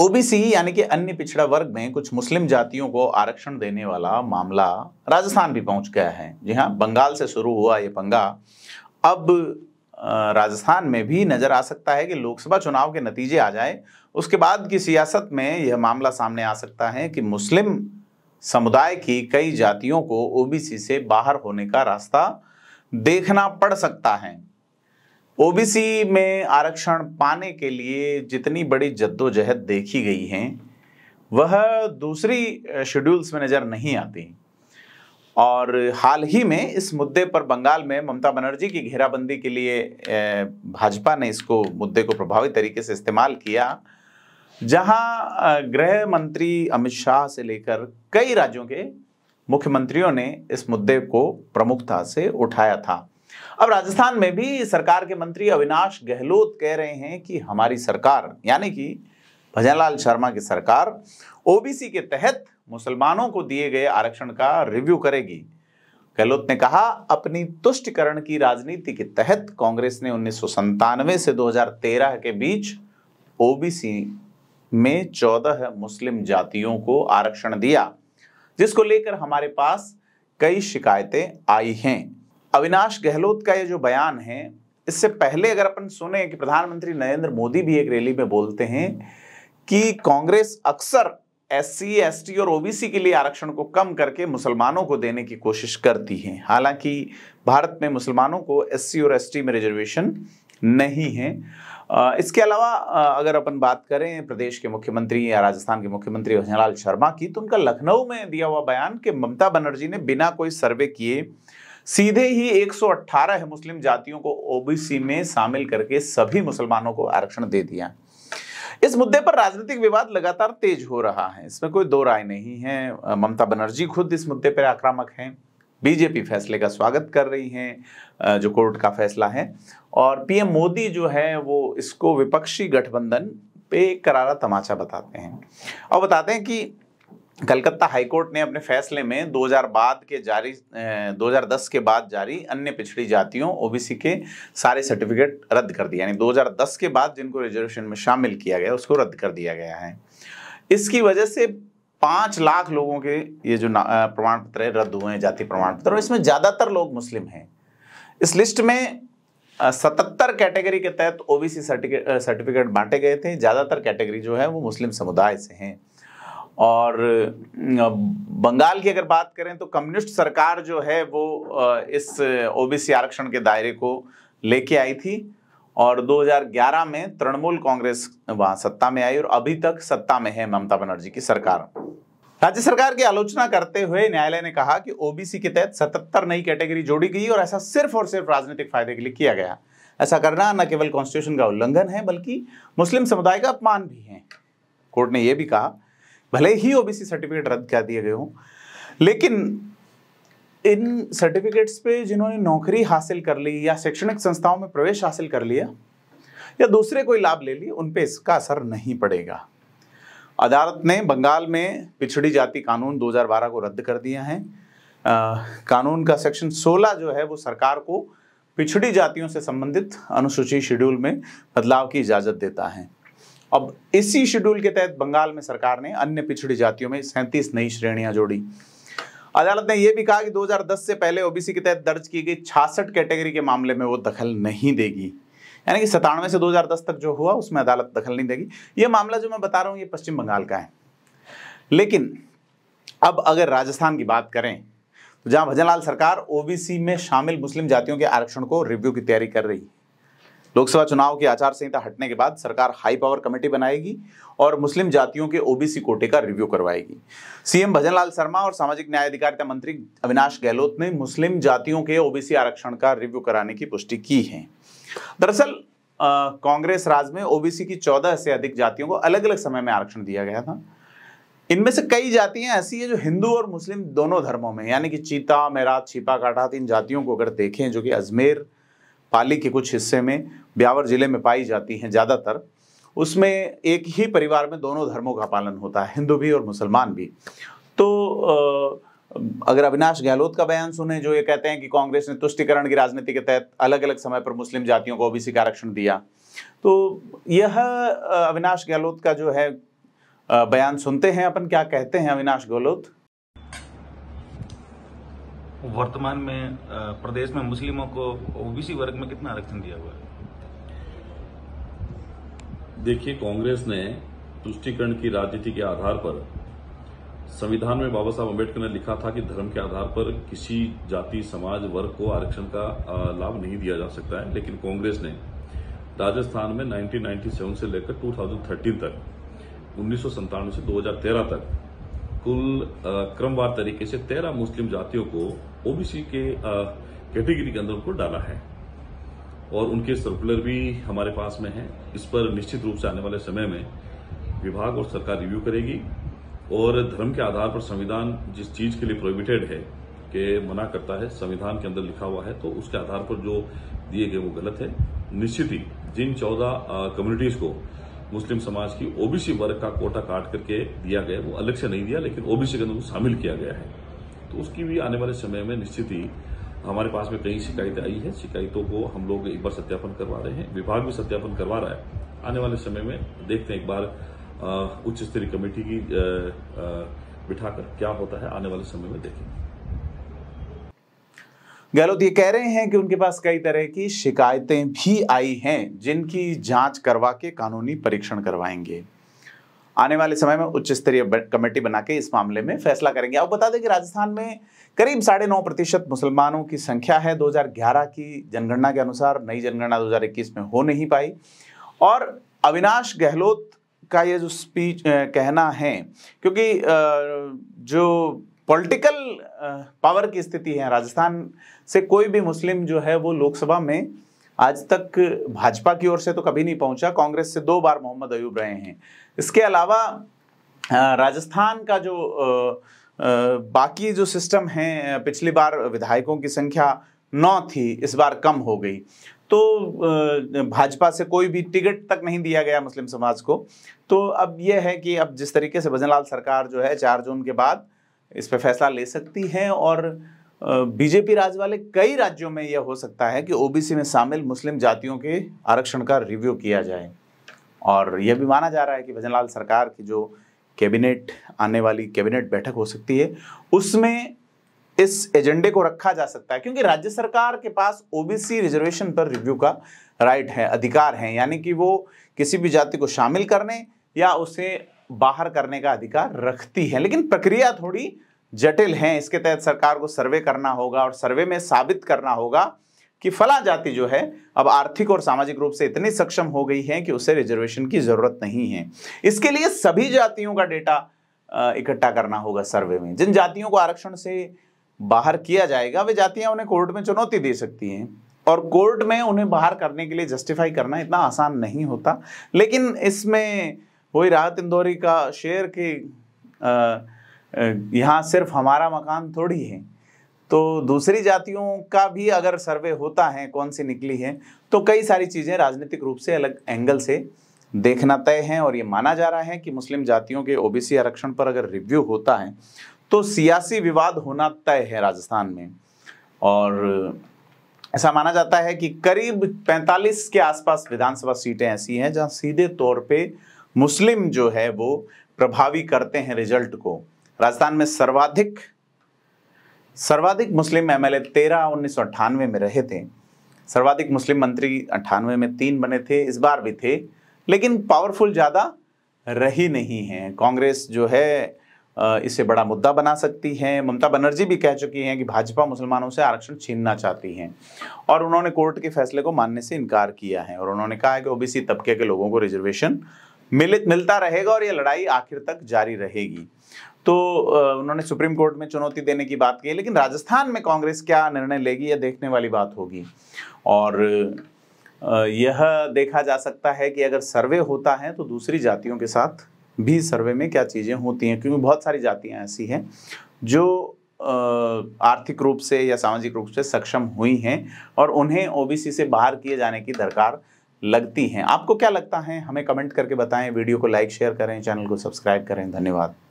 OBC यानी कि अन्य पिछड़ा वर्ग में कुछ मुस्लिम जातियों को आरक्षण देने वाला मामला राजस्थान भी पहुंच गया है जी हाँ बंगाल से शुरू हुआ ये पंगा अब राजस्थान में भी नज़र आ सकता है कि लोकसभा चुनाव के नतीजे आ जाए उसके बाद की सियासत में यह मामला सामने आ सकता है कि मुस्लिम समुदाय की कई जातियों को ओबीसी से बाहर होने का रास्ता देखना पड़ सकता है ओबीसी में आरक्षण पाने के लिए जितनी बड़ी जद्दोजहद देखी गई है वह दूसरी शेड्यूल्स में नज़र नहीं आती और हाल ही में इस मुद्दे पर बंगाल में ममता बनर्जी की घेराबंदी के लिए भाजपा ने इसको मुद्दे को प्रभावी तरीके से इस्तेमाल किया जहां गृह मंत्री अमित शाह से लेकर कई राज्यों के मुख्यमंत्रियों ने इस मुद्दे को प्रमुखता से उठाया था अब राजस्थान में भी सरकार के मंत्री अविनाश गहलोत कह रहे हैं कि हमारी सरकार यानी कि भजनलाल शर्मा की सरकार ओबीसी के तहत मुसलमानों को दिए गए आरक्षण का रिव्यू करेगी गहलोत ने कहा अपनी तुष्टिकरण की राजनीति के तहत कांग्रेस ने उन्नीस से 2013 के बीच ओबीसी में 14 मुस्लिम जातियों को आरक्षण दिया जिसको लेकर हमारे पास कई शिकायतें आई हैं अविनाश गहलोत का ये जो बयान है इससे पहले अगर अपन सुने कि प्रधानमंत्री नरेंद्र मोदी भी एक रैली में बोलते हैं कि कांग्रेस अक्सर एस सी एस टी और ओबीसी के लिए आरक्षण को कम करके मुसलमानों को देने की कोशिश करती है हालांकि भारत में मुसलमानों को एस सी और एस टी में रिजर्वेशन नहीं है इसके अलावा अगर अपन बात करें प्रदेश के मुख्यमंत्री या राजस्थान के मुख्यमंत्री भजनलाल शर्मा की तो उनका लखनऊ में दिया हुआ बयान कि ममता बनर्जी ने बिना कोई सर्वे किए सीधे ही 118 है मुस्लिम जातियों को ओबीसी में शामिल करके सभी मुसलमानों को आरक्षण दे दिया इस मुद्दे पर राजनीतिक विवाद लगातार तेज हो रहा है इसमें कोई दो राय नहीं है ममता बनर्जी खुद इस मुद्दे पर आक्रामक हैं बीजेपी फैसले का स्वागत कर रही हैं जो कोर्ट का फैसला है और पीएम मोदी जो है वो इसको विपक्षी गठबंधन पे करारा तमाचा बताते हैं और बताते हैं कि कलकत्ता हाईकोर्ट ने अपने फैसले में 2000 बाद के जारी 2010 के बाद जारी अन्य पिछड़ी जातियों ओबीसी के सारे सर्टिफिकेट रद्द कर दिए यानी 2010 के बाद जिनको रिजर्वेशन में शामिल किया गया उसको रद्द कर दिया गया है इसकी वजह से पाँच लाख लोगों के ये जो प्रमाण पत्र है रद्द हुए हैं जाति प्रमाण पत्र और इसमें ज़्यादातर लोग मुस्लिम हैं इस लिस्ट में सतहत्तर कैटेगरी के तहत ओ सर्टिफिकेट बांटे गए थे ज़्यादातर कैटेगरी जो है वो मुस्लिम समुदाय से हैं और बंगाल की अगर बात करें तो कम्युनिस्ट सरकार जो है वो इस ओबीसी आरक्षण के दायरे को लेके आई थी और 2011 में तृणमूल कांग्रेस वहां सत्ता में आई और अभी तक सत्ता में है ममता बनर्जी की सरकार राज्य सरकार की आलोचना करते हुए न्यायालय ने कहा कि ओबीसी के तहत सतहत्तर नई कैटेगरी जोड़ी गई और ऐसा सिर्फ और सिर्फ राजनीतिक फायदे के लिए किया गया ऐसा करना न केवल कॉन्स्टिट्यूशन का उल्लंघन है बल्कि मुस्लिम समुदाय का अपमान भी है कोर्ट ने यह भी कहा भले ही ओबीसी सर्टिफिकेट रद्द कर दिए गए हों लेकिन इन सर्टिफिकेट्स पे जिन्होंने नौकरी हासिल कर ली या शैक्षणिक संस्थाओं में प्रवेश हासिल कर लिया या दूसरे कोई लाभ ले लिए उन पर इसका असर नहीं पड़ेगा अदालत ने बंगाल में पिछड़ी जाति कानून 2012 को रद्द कर दिया है आ, कानून का सेक्शन 16 जो है वो सरकार को पिछड़ी जातियों से संबंधित अनुसूची शेड्यूल में बदलाव की इजाज़त देता है अब इसी शेड्यूल के तहत बंगाल में सरकार ने अन्य पिछड़ी जातियों में सैंतीस नई श्रेणियां जोड़ी अदालत ने यह भी कहा कि 2010 से पहले ओबीसी के तहत दर्ज की गई छियासठ कैटेगरी के मामले में वो दखल नहीं देगी यानी कि सतानवे से 2010 तक जो हुआ उसमें अदालत दखल नहीं देगी ये मामला जो मैं बता रहा हूं ये पश्चिम बंगाल का है लेकिन अब अगर राजस्थान की बात करें तो जहां भजनलाल सरकार ओबीसी में शामिल मुस्लिम जातियों के आरक्षण को रिव्यू की तैयारी कर रही है लोकसभा चुनाव की आचार संहिता हटने के बाद सरकार हाई पावर कमेटी बनाएगी और मुस्लिम जातियों के ओबीसी कोटे का रिव्यू करवाएगी सीएम भजनलाल शर्मा और सामाजिक न्याय अधिकारिता मंत्री अविनाश गहलोत ने मुस्लिम जातियों के ओबीसी आरक्षण का रिव्यू कराने की पुष्टि की है दरअसल कांग्रेस राज में ओबीसी की चौदह से अधिक जातियों को अलग अलग समय में आरक्षण दिया गया था इनमें से कई जातियां ऐसी हैं जो हिंदू और मुस्लिम दोनों धर्मों में यानी कि चीता मेरा छिपा काटा इन जातियों को अगर देखें जो कि अजमेर पाली के कुछ हिस्से में ब्यावर जिले में पाई जाती हैं ज़्यादातर उसमें एक ही परिवार में दोनों धर्मों का पालन होता है हिंदू भी और मुसलमान भी तो अगर अविनाश गहलोत का बयान सुने जो ये कहते हैं कि कांग्रेस ने तुष्टिकरण की राजनीति के तहत अलग अलग समय पर मुस्लिम जातियों को ओबीसी का आरक्षण दिया तो यह अविनाश गहलोत का जो है बयान सुनते हैं अपन क्या कहते हैं अविनाश गहलोत वर्तमान में प्रदेश में मुस्लिमों को ओबीसी वर्ग में कितना आरक्षण दिया हुआ है देखिए कांग्रेस ने तुष्टिकरण की राजनीति के आधार पर संविधान में बाबा साहब अम्बेडकर ने लिखा था कि धर्म के आधार पर किसी जाति समाज वर्ग को आरक्षण का लाभ नहीं दिया जा सकता है लेकिन कांग्रेस ने राजस्थान में 1997 से लेकर 2013 तक उन्नीस से 2013 तक कुल क्रमवार तरीके से तेरह मुस्लिम जातियों को ओबीसी के कैटेगरी के अंदर उनको डाला है और उनके सर्कुलर भी हमारे पास में है इस पर निश्चित रूप से आने वाले समय में विभाग और सरकार रिव्यू करेगी और धर्म के आधार पर संविधान जिस चीज के लिए प्रोहिबिटेड है कि मना करता है संविधान के अंदर लिखा हुआ है तो उसके आधार पर जो दिए गए वो गलत है निश्चित ही जिन चौदह कम्युनिटीज को मुस्लिम समाज की ओबीसी वर्ग का कोटा काट करके दिया गया वो अलग से नहीं दिया लेकिन ओबीसी के अंदर शामिल किया गया है तो उसकी भी आने वाले समय में निश्चित ही हमारे पास में कई शिकायतें आई है शिकायतों को हम लोग एक बार सत्यापन करवा रहे हैं विभाग भी सत्यापन करवा रहा है आने वाले समय में देखते हैं एक बार उच्च स्तरीय कमेटी की बिठाकर क्या होता है आने वाले समय में देखेंगे गहलोत ये कह रहे हैं कि उनके पास कई तरह की शिकायतें भी आई हैं जिनकी जांच करवा के कानूनी परीक्षण करवाएंगे आने वाले समय में उच्च स्तरीय कमेटी बना के इस मामले में फैसला करेंगे आप बता दें कि राजस्थान में करीब साढ़े नौ प्रतिशत मुसलमानों की संख्या है 2011 की जनगणना के अनुसार नई जनगणना 2021 में हो नहीं पाई और अविनाश गहलोत का ये जो स्पीच कहना है क्योंकि जो पॉलिटिकल पावर uh, की स्थिति है राजस्थान से कोई भी मुस्लिम जो है वो लोकसभा में आज तक भाजपा की ओर से तो कभी नहीं पहुंचा कांग्रेस से दो बार मोहम्मद अयूब रहे हैं इसके अलावा राजस्थान का जो बाकी जो सिस्टम है पिछली बार विधायकों की संख्या नौ थी इस बार कम हो गई तो भाजपा से कोई भी टिकट तक नहीं दिया गया मुस्लिम समाज को तो अब यह है कि अब जिस तरीके से भजनलाल सरकार जो है चार जून के बाद इस पर फैसला ले सकती हैं और बीजेपी राज वाले कई राज्यों में यह हो सकता है कि ओबीसी में शामिल मुस्लिम जातियों के आरक्षण का रिव्यू किया जाए और यह भी माना जा रहा है कि भजनलाल सरकार की जो कैबिनेट आने वाली कैबिनेट बैठक हो सकती है उसमें इस एजेंडे को रखा जा सकता है क्योंकि राज्य सरकार के पास ओबीसी रिजर्वेशन पर रिव्यू का राइट है अधिकार है यानी कि वो किसी भी जाति को शामिल करने या उसे बाहर करने का अधिकार रखती है लेकिन प्रक्रिया थोड़ी जटिल है इसके तहत सरकार को सर्वे करना होगा और सर्वे में साबित करना होगा कि फला जाति जो है अब आर्थिक और सामाजिक रूप से इतनी सक्षम हो गई है कि उसे रिजर्वेशन की ज़रूरत नहीं है इसके लिए सभी जातियों का डेटा इकट्ठा करना होगा सर्वे में जिन जातियों को आरक्षण से बाहर किया जाएगा वे जातियां उन्हें कोर्ट में चुनौती दे सकती हैं और कोर्ट में उन्हें बाहर करने के लिए जस्टिफाई करना इतना आसान नहीं होता लेकिन इसमें वही राहत इंदौरी का शेर कि यहाँ सिर्फ हमारा मकान थोड़ी है तो दूसरी जातियों का भी अगर सर्वे होता है कौन सी निकली है तो कई सारी चीज़ें राजनीतिक रूप से अलग एंगल से देखना तय है और ये माना जा रहा है कि मुस्लिम जातियों के ओबीसी आरक्षण पर अगर रिव्यू होता है तो सियासी विवाद होना तय है राजस्थान में और ऐसा माना जाता है कि करीब 45 के आसपास विधानसभा सीटें ऐसी हैं जहां सीधे तौर पे मुस्लिम जो है वो प्रभावी करते हैं रिजल्ट को राजस्थान में सर्वाधिक सर्वाधिक मुस्लिम एमएलए तेरह उन्नीस में रहे थे सर्वाधिक मुस्लिम मंत्री अट्ठानवे में तीन बने थे इस बार भी थे लेकिन पावरफुल ज़्यादा रही नहीं है कांग्रेस जो है इसे बड़ा मुद्दा बना सकती है ममता बनर्जी भी कह चुकी हैं कि भाजपा मुसलमानों से आरक्षण छीनना चाहती हैं और उन्होंने कोर्ट के फैसले को मानने से इनकार किया है और उन्होंने कहा है कि ओबीसी तबके के लोगों को रिजर्वेशन मिल मिलता रहेगा और ये लड़ाई आखिर तक जारी रहेगी तो उन्होंने सुप्रीम कोर्ट में चुनौती देने की बात की लेकिन राजस्थान में कांग्रेस क्या निर्णय लेगी यह देखने वाली बात होगी और यह देखा जा सकता है कि अगर सर्वे होता है तो दूसरी जातियों के साथ भी सर्वे में क्या चीज़ें होती हैं क्योंकि बहुत सारी जातियाँ ऐसी हैं जो आर्थिक रूप से या सामाजिक रूप से सक्षम हुई हैं और उन्हें ओबीसी से बाहर किए जाने की दरकार लगती हैं आपको क्या लगता है हमें कमेंट करके बताएं वीडियो को लाइक शेयर करें चैनल को सब्सक्राइब करें धन्यवाद